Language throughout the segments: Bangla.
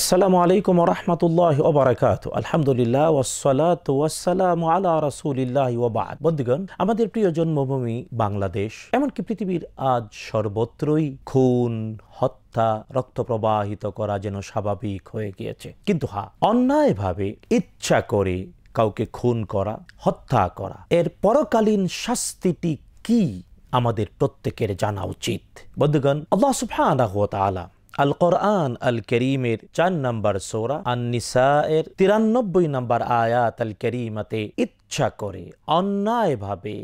আসসালামু আলাইকুম রহমতুল্লাহ ওবরাকাত আলহামদুলিল্লাহ ওসালাত ওয়াসালাম আলা রসুলিল্লাহ ওবাদ আমাদের প্রিয় জন্মভূমি বাংলাদেশ এমনকি পৃথিবীর আজ সর্বত্রই খুন হত্যা রক্ত প্রবাহিত করা যেন স্বাভাবিক হয়ে গিয়েছে কিন্তু হা হ্যাঁ, অন্যায়ভাবে ইচ্ছা করে কাউকে খুন করা হত্যা করা এর পরকালীন শাস্তিটি কি আমাদের প্রত্যেকের জানা উচিত বন্ধুগণ আল্লাহ সুফান আল কোরআন আল করিমের চার নম্বর সোরা আননিসা এর তিরানব্বই নম্বর আয়াত আল করিমাতে ইচ্ছা করে অন্যায়ভাবে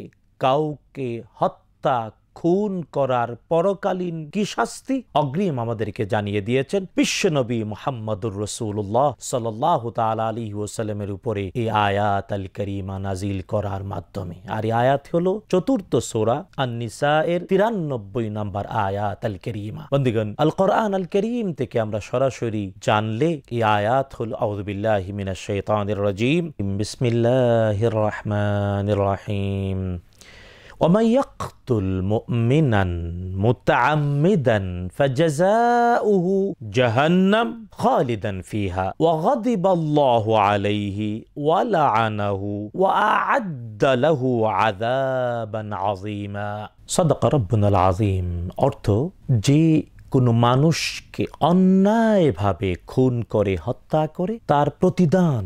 কাউকে হত্যা খুন করার পরকালীন কি শাস্তি অগ্রিম আমাদেরকে জানিয়ে দিয়েছেন বিশ্বনবী মোহাম্মদুর রসুল্লাহ সাল্লাহ তাল আলী ওসালামের উপরে এই আয়াত আল করিমা নাজিল করার মাধ্যমে আর এই আয়াত হল চতুর্থ সোরা আনিসা এর তিরানব্বই নম্বর আয়াত আল করিমা বন্দিগণ আল কোরআন আল করিম থেকে আমরা সরাসরি জানলে এই আয়াত হল আউদুবিল্লাহ মিনা শৈতানির রাজিম বিসমিল্লাহ রহমান রহিম ومن يقتل مؤمنا متعمدا فجزاؤه جهنم خالدا فيها وغضب الله عليه ولعنه واعد له عذابا عظيما صدق ربنا العظيم অর্থ যে কোনো মানুষকে অন্যায়ভাবে খুন করে হত্যা করে তার প্রতিদান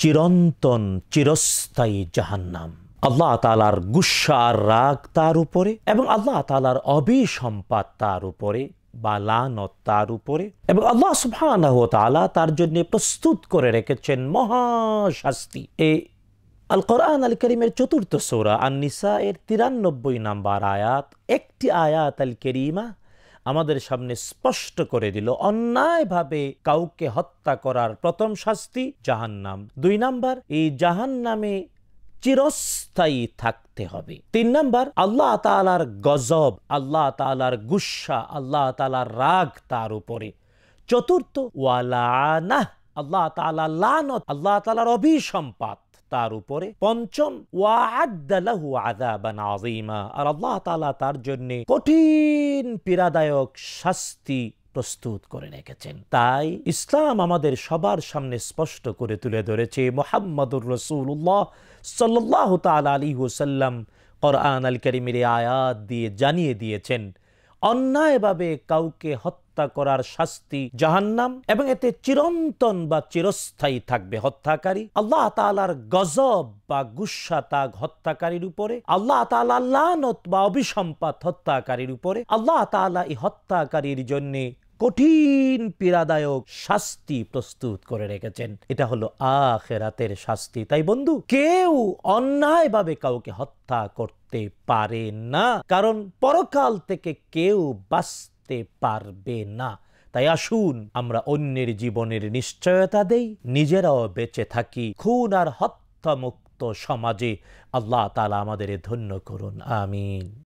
চিরন্তন চিরস্থায়ী জাহান্নাম আল্লাহ তালার গুসা আর রাগ তার উপরে এবং আল্লাহ তালার অবিসম্পাদ তার উপরে বা লানত তার উপরে এবং আল্লাহ সুফান তার জন্য প্রস্তুত করে রেখেছেন মহাশাস্তি এই আল কোরআন আল করিমের চতুর্থ সৌরা আননিসা এর তিরানব্বই নাম্বার আয়াত একটি আয়াত আল করিমা আমাদের সামনে স্পষ্ট করে দিল অন্যায়ভাবে কাউকে হত্যা করার প্রথম শাস্তি জাহান্নাম দুই নাম্বার এই জাহান্নামে চিরস্থায়ী থাকতে হবে তিন নম্বর আল্লাহ তালার গজব আল্লাহ তালার গুসা আল্লাহ তালার রাগ তার উপরে চতুর্থ ওয়ালানাহ আল্লাহ তালা লানত আল্লাহ তালার অভিসম্পাত তার উপরে পঞ্চম ওয়াদালাহু আর আল্লাহ তাআলা তার জন্য কঠিন পীড়াদায়ক শাস্তি প্রস্তুত করে রেখেছেন তাই ইসলাম আমাদের সবার সামনে স্পষ্ট করে তুলে ধরেছে মোহাম্মদুর রসুল্লাহ সাল্লাহ তাল আলী হুসাল্লাম কোরআন আল করিমের আয়াত দিয়ে জানিয়ে দিয়েছেন অন্যায়ভাবে কাউকে হত্যা করার শাস্তি জাহান্নাম এবং এতে চিরন্তন বা চিরস্থায়ী থাকবে হত্যাকারী আল্লাহ তালার গজব বা গুসা তাগ হত্যাকারীর উপরে আল্লাহ তালা লানত বা অভিসম্পাত হত্যাকারীর উপরে আল্লাহ তালা এই হত্যাকারীর জন্যে কঠিন পীড়াদায়ক শাস্তি প্রস্তুত করে রেখেছেন এটা হলো আখেরাতের শাস্তি তাই বন্ধু কেউ অন্যায়ভাবে কাউকে হত্যা করতে পারে না কারণ পরকাল থেকে কেউ বাঁচতে পারবে না তাই আসুন আমরা অন্যের জীবনের নিশ্চয়তা দেই নিজেরাও বেঁচে থাকি খুন আর হত্যা মুক্ত সমাজে আল্লাহ তালা আমাদের ধন্য করুন আমিন